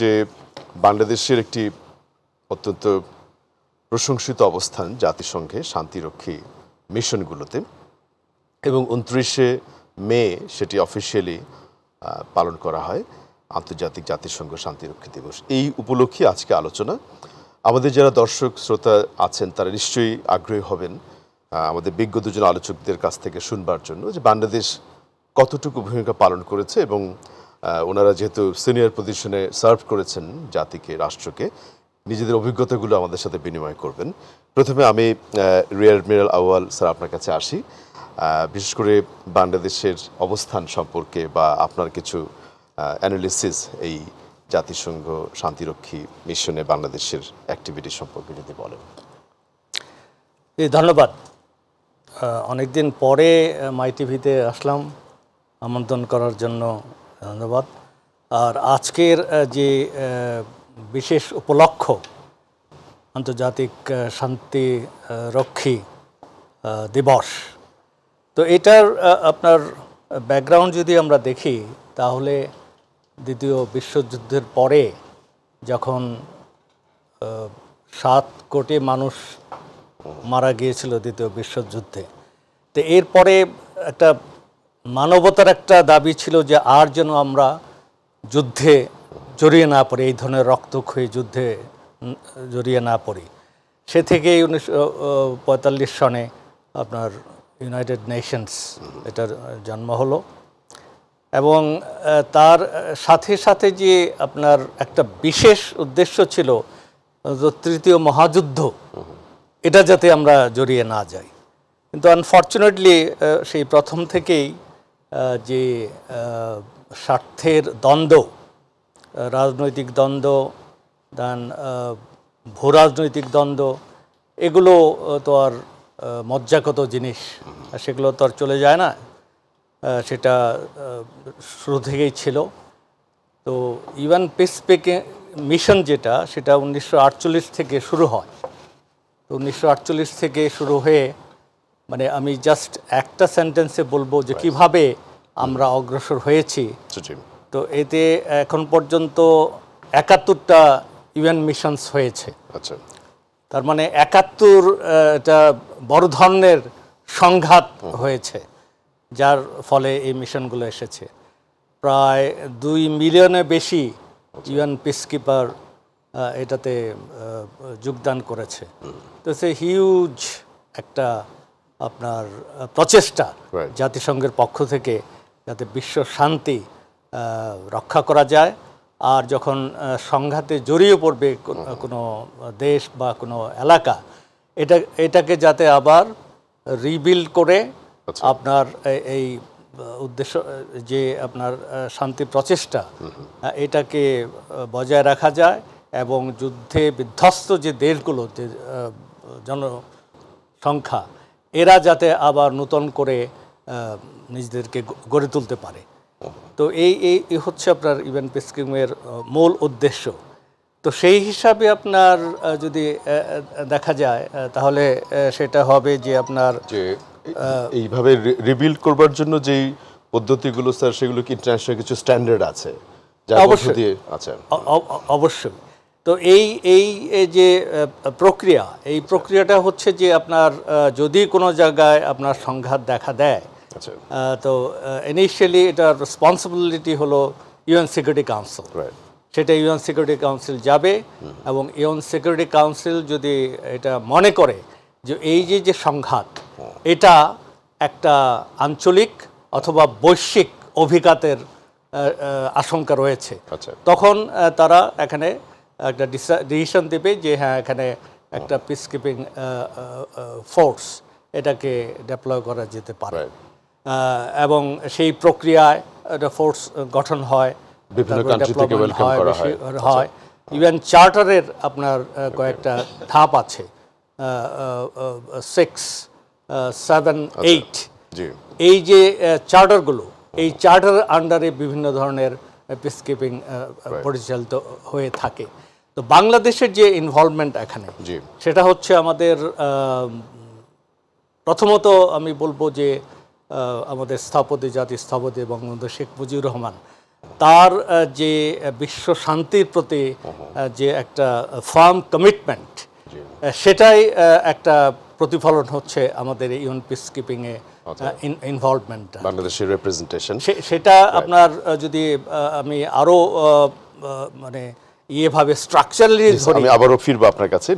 যে বাংলাদেশের একটি অত্যন্ত প্রশংসিত অবস্থান জাতিসংঘে শান্তিরক্ষী মিশনগুলোতে এবং উনত্রিশে মে সেটি অফিসিয়ালি পালন করা হয় আন্তর্জাতিক জাতিসংঘ শান্তিরক্ষী দিবস এই উপলক্ষে আজকে আলোচনা আমাদের যারা দর্শক শ্রোতা আছেন তারা নিশ্চয়ই আগ্রহী হবেন আমাদের বিজ্ঞ দুজন আলোচকদের কাছ থেকে শুনবার জন্য যে বাংলাদেশ কতটুকু ভূমিকা পালন করেছে এবং ওনারা যেহেতু সিনিয়র পজিশনে সার্ভ করেছেন জাতিকে রাষ্ট্রকে নিজেদের অভিজ্ঞতাগুলো আমাদের সাথে বিনিময় করবেন প্রথমে আমি রিয়ার অ্যাডমিরাল আওয়াল স্যার আপনার কাছে আসি বিশেষ করে বাংলাদেশের অবস্থান সম্পর্কে বা আপনার কিছু অ্যানালিসিস এই জাতিসংঘ শান্তিরক্ষী মিশনে বাংলাদেশের অ্যাক্টিভিটি সম্পর্কে যদি বলেন ধন্যবাদ অনেকদিন পরে মাই টিভিতে আসলাম আমন্ত্রণ করার জন্য ধন্যবাদ আর আজকের যে বিশেষ উপলক্ষ আন্তর্জাতিক শান্তি রক্ষী দিবস তো এটার আপনার ব্যাকগ্রাউন্ড যদি আমরা দেখি তাহলে দ্বিতীয় বিশ্বযুদ্ধের পরে যখন সাত কোটি মানুষ মারা গিয়েছিল দ্বিতীয় বিশ্বযুদ্ধে তো এরপরে একটা মানবতার একটা দাবি ছিল যে আর যেন আমরা যুদ্ধে জড়িয়ে না পড়ি এই ধরনের রক্তক্ষয়ী যুদ্ধে জড়িয়ে না পড়ি সে থেকেই উনিশশো সনে আপনার ইউনাইটেড নেশনস এটার জন্ম হলো এবং তার সাথে সাথে যে আপনার একটা বিশেষ উদ্দেশ্য ছিল তৃতীয় মহাযুদ্ধ এটা যাতে আমরা জড়িয়ে না যাই কিন্তু আনফর্চুনেটলি সেই প্রথম থেকেই যে স্বার্থের দ্বন্দ্ব রাজনৈতিক দ্বন্দ্ব দেন ভূ রাজনৈতিক দ্বন্দ্ব এগুলো তো আর মজ্জাগত জিনিস সেগুলো তো আর চলে যায় না সেটা শুরু থেকেই ছিল তো ইভান পেসপেকে মিশন যেটা সেটা উনিশশো থেকে শুরু হয় তো উনিশশো থেকে শুরু হয়ে মানে আমি জাস্ট একটা সেন্টেন্সে বলবো যে কিভাবে আমরা অগ্রসর হয়েছি তো এতে এখন পর্যন্ত একাত্তরটা ইউএন মিশনস হয়েছে আচ্ছা। তার মানে একাত্তর এটা বড় ধরনের সংঘাত হয়েছে যার ফলে এই মিশনগুলো এসেছে প্রায় দুই মিলিয়নের বেশি ইউএন আচ্ছা। পিসকিপার এটাতে যোগদান করেছে তো সে হিউজ একটা আপনার প্রচেষ্টা জাতিসংঘের পক্ষ থেকে যাতে বিশ্ব শান্তি রক্ষা করা যায় আর যখন সংঘাতে জড়িয়ে পড়বে কোনো দেশ বা কোনো এলাকা এটা এটাকে যাতে আবার রিবিল্ড করে আচ্ছা। আপনার এই উদ্দেশ্য যে আপনার শান্তি প্রচেষ্টা এটাকে বজায় রাখা যায় এবং যুদ্ধে বিধ্বস্ত যে দেশগুলো যে জনসংখ্যা এরা যাতে আবার নতুন করে নিজেদেরকে গড়ে তুলতে পারে তো এই এই হচ্ছে আপনার ইভেন পেস্কিংয়ের মূল উদ্দেশ্য তো সেই হিসাবে আপনার যদি দেখা যায় তাহলে সেটা হবে যে আপনার এইভাবে রিবিল্ড করবার জন্য যেই পদ্ধতিগুলো স্যার সেগুলো কি ইন্টারন্যাশনাল কিছু স্ট্যান্ডার্ড আছে অবশ্যই আচ্ছা অবশ্যই তো এই এই যে প্রক্রিয়া এই প্রক্রিয়াটা হচ্ছে যে আপনার যদি কোনো জায়গায় আপনার সংঘাত দেখা দেয় আচ্ছা। তো ইনিশিয়ালি এটার রেসপন্সিবিলিটি হলো ইউএন সিকিউরিটি কাউন্সিল সেটা ইউএন সিকিউরিটি কাউন্সিল যাবে এবং ইউএন সিকিউরিটি কাউন্সিল যদি এটা মনে করে যে এই যে যে সংঘাত এটা একটা আঞ্চলিক অথবা বৈশ্বিক অভিঘাতের আশঙ্কা রয়েছে আচ্ছা। তখন তারা এখানে একটা ডিসিশন দেবে যে হ্যাঁ এখানে একটা কিপিং ফোর্স এটাকে ডেপ্লয় করা যেতে পারে এবং সেই প্রক্রিয়ায় একটা ফোর্স গঠন হয় হয় ইভেন চার্টারের আচ্ছা। আপনার কয়েকটা ধাপ আছে সিক্স সেভেন এইট এই যে চার্টারগুলো এই চার্টার আন্ডারে বিভিন্ন ধরনের কিপিং পরিচালিত হয়ে থাকে তো বাংলাদেশের যে ইনভলভমেন্ট এখানে সেটা হচ্ছে আমাদের প্রথমত আমি বলবো যে আমাদের স্থপতি জাতি স্থপতি বঙ্গবন্ধু শেখ মুজিবুর রহমান তার যে বিশ্ব শান্তির প্রতি যে একটা ফার্ম কমিটমেন্ট সেটাই একটা প্রতিফলন হচ্ছে আমাদের ইউন পিস কিপিংয়ে ইনভলভমেন্ট বাংলাদেশের রিপ্রেজেন্টেশন সেটা আপনার যদি আমি আরও মানে এভাবে স্ট্রাকচারালি আমি আবারও ফিরবো আপনার কাছে